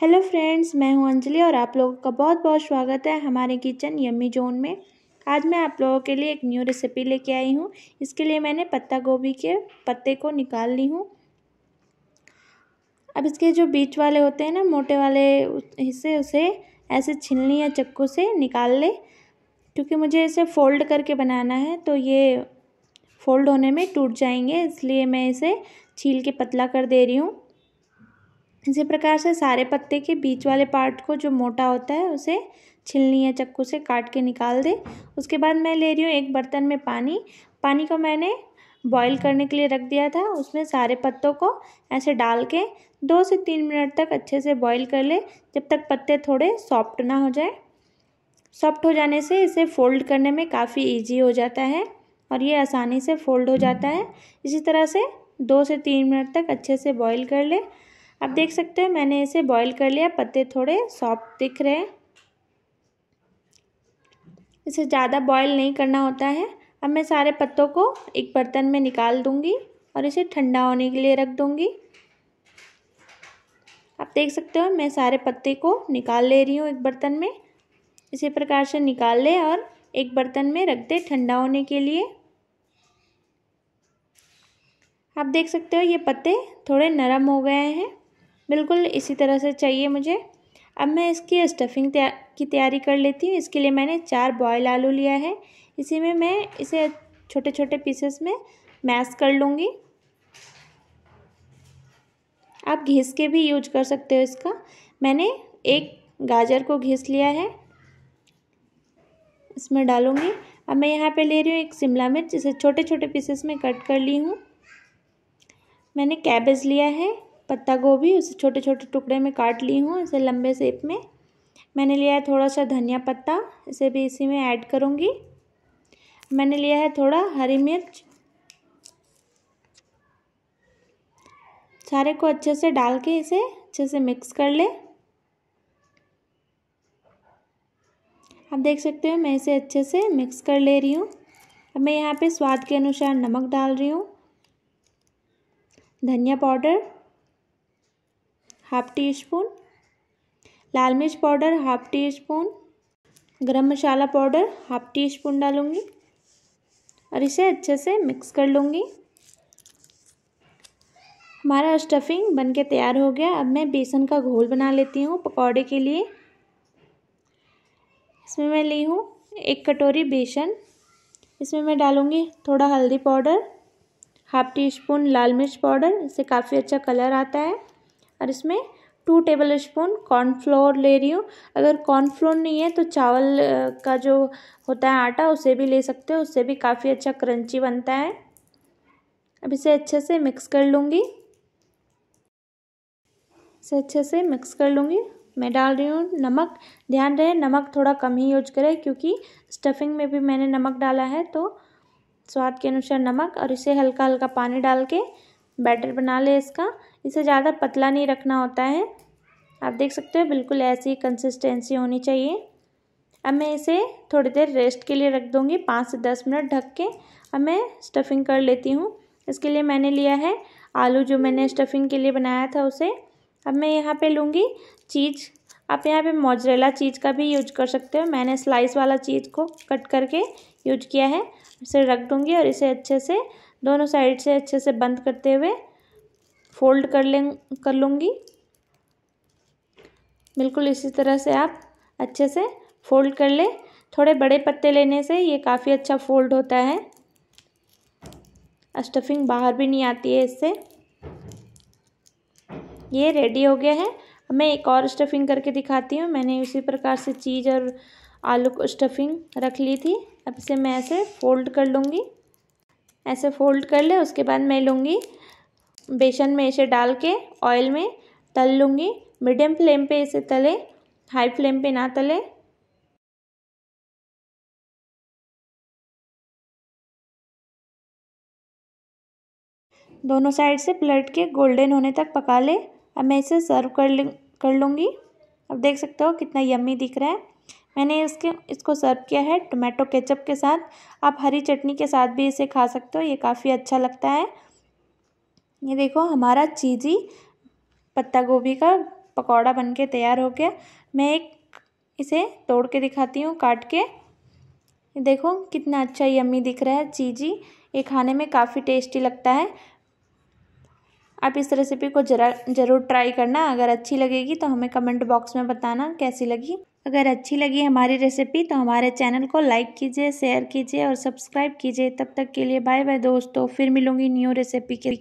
hello friends मैं हूं अंजलि और आप लोगों का बहुत बहुत स्वागत है हमारे किचन यम्मी जोन में आज मैं आप लोगों के लिए एक न्यू रेसिपी लेके आई हूं इसके लिए मैंने पत्ता गोभी के पत्ते को निकाल ली हूं अब इसके जो बीच वाले होते हैं ना मोटे वाले हिस्से उसे ऐसे छिलनी लें या चक्कू से निकाल ले क्योंकि मुझे इसे फोल्ड करके बनाना है तो ये फोल्ड होने में टूट जाएंगे इसलिए मैं इसे छील के पतला कर दे रही हूँ इसी प्रकार से सारे पत्ते के बीच वाले पार्ट को जो मोटा होता है उसे छिलनी या चक्कू से काट के निकाल दे उसके बाद मैं ले रही हूँ एक बर्तन में पानी पानी को मैंने बॉईल करने के लिए रख दिया था उसमें सारे पत्तों को ऐसे डाल के दो से तीन मिनट तक अच्छे से बॉईल कर ले जब तक पत्ते थोड़े सॉफ्ट ना हो जाए सॉफ्ट हो जाने से इसे फोल्ड करने में काफ़ी ईजी हो जाता है और ये आसानी से फोल्ड हो जाता है इसी तरह से दो से तीन मिनट तक अच्छे से बॉयल कर ले आप देख सकते हैं मैंने इसे बॉईल कर लिया पत्ते थोड़े सॉफ्ट दिख रहे हैं इसे ज़्यादा बॉईल नहीं करना होता है अब मैं सारे पत्तों को एक बर्तन में निकाल दूंगी और इसे ठंडा होने के लिए रख दूंगी आप देख सकते हो मैं सारे पत्ते को निकाल ले रही हूँ एक बर्तन में इसी प्रकार से निकाल ले और एक बर्तन में रख दे ठंडा होने के लिए आप देख सकते हो ये पत्ते थोड़े नरम हो गए हैं बिल्कुल इसी तरह से चाहिए मुझे अब मैं इसकी स्टफिंग त्या, की तैयारी कर लेती हूँ इसके लिए मैंने चार बॉयल आलू लिया है इसी में मैं इसे छोटे छोटे पीसेस में मैश कर लूँगी आप घिस के भी यूज कर सकते हो इसका मैंने एक गाजर को घिस लिया है इसमें डालूँगी अब मैं यहाँ पे ले रही हूँ एक शिमला मिर्च इसे छोटे छोटे पीसेस में कट कर ली हूँ मैंने कैबेज लिया है पत्ता गोभी उसे छोटे छोटे टुकड़े में काट ली हूँ इसे लंबे सेप में मैंने लिया है थोड़ा सा धनिया पत्ता इसे भी इसी में ऐड करूँगी मैंने लिया है थोड़ा हरी मिर्च सारे को अच्छे से डाल के इसे अच्छे से मिक्स कर ले आप देख सकते हो मैं इसे अच्छे से मिक्स कर ले रही हूँ अब मैं यहाँ पे स्वाद के अनुसार नमक डाल रही हूँ धनिया पाउडर हाफ टी स्पून लाल मिर्च powder half teaspoon garam masala powder half teaspoon डालूँगी और इसे अच्छे से मिक्स कर लूँगी हमारा स्टफिंग बन के तैयार हो गया अब मैं बेसन का घोल बना लेती हूँ पकौड़े के लिए इसमें मैं ली हूँ एक कटोरी बेसन इसमें मैं डालूँगी थोड़ा हल्दी पाउडर हाफ टी स्पून लाल मिर्च पाउडर इससे काफ़ी अच्छा कलर आता है और इसमें टू टेबल स्पून कॉर्नफ्लोर ले रही हूँ अगर कॉर्नफ्लोर नहीं है तो चावल का जो होता है आटा उसे भी ले सकते हो उससे भी काफ़ी अच्छा क्रंची बनता है अब इसे अच्छे से मिक्स कर लूँगी इसे अच्छे से मिक्स कर लूँगी मैं डाल रही हूँ नमक ध्यान रहे नमक थोड़ा कम ही यूज करें क्योंकि स्टफिंग में भी मैंने नमक डाला है तो स्वाद के अनुसार नमक और इसे हल्का हल्का पानी डाल के बैटर बना ले इसका इसे ज़्यादा पतला नहीं रखना होता है आप देख सकते हो बिल्कुल ऐसी कंसिस्टेंसी होनी चाहिए अब मैं इसे थोड़ी देर रेस्ट के लिए रख दूँगी पाँच से दस मिनट ढक के अब मैं स्टफिंग कर लेती हूँ इसके लिए मैंने लिया है आलू जो मैंने स्टफिंग के लिए बनाया था उसे अब मैं यहाँ पे लूँगी चीज़ आप यहाँ पे मोजरेला चीज़ का भी यूज कर सकते हो मैंने स्लाइस वाला चीज़ को कट करके यूज किया है इसे रख दूँगी और इसे अच्छे से दोनों साइड से अच्छे से बंद करते हुए फोल्ड कर लें कर लूँगी बिल्कुल इसी तरह से आप अच्छे से फोल्ड कर लें थोड़े बड़े पत्ते लेने से ये काफ़ी अच्छा फोल्ड होता है स्टफिंग बाहर भी नहीं आती है इससे ये रेडी हो गया है मैं एक और स्टफिंग करके दिखाती हूँ मैंने उसी प्रकार से चीज़ और आलू को स्टफिंग रख ली थी अब इसे मैं ऐसे फोल्ड कर लूँगी ऐसे फोल्ड कर ले उसके बाद मैं लूँगी बेसन में इसे डाल के ऑयल में तल लूँगी मीडियम फ्लेम पे इसे तले हाई फ्लेम पे ना तले दोनों साइड से पलट के गोल्डन होने तक पका ले अब मैं इसे सर्व कर लूँ कर लूँगी अब देख सकते हो कितना यम्मी दिख रहा है मैंने इसके इसको सर्व किया है टोमेटो केचप के साथ आप हरी चटनी के साथ भी इसे खा सकते हो ये काफ़ी अच्छा लगता है ये देखो हमारा चीज़ी पत्ता गोभी का पकौड़ा बन के तैयार हो गया मैं एक इसे तोड़ के दिखाती हूँ काट के ये देखो कितना अच्छा यम्मी दिख रहा है चीज़ी ये खाने में काफ़ी टेस्टी लगता है आप इस रेसिपी को जरा ज़रूर ट्राई करना अगर अच्छी लगेगी तो हमें कमेंट बॉक्स में बताना कैसी लगी अगर अच्छी लगी हमारी रेसिपी तो हमारे चैनल को लाइक कीजिए शेयर कीजिए और सब्सक्राइब कीजिए तब तक के लिए बाय बाय दोस्तों फिर मिलूंगी न्यू रेसिपी के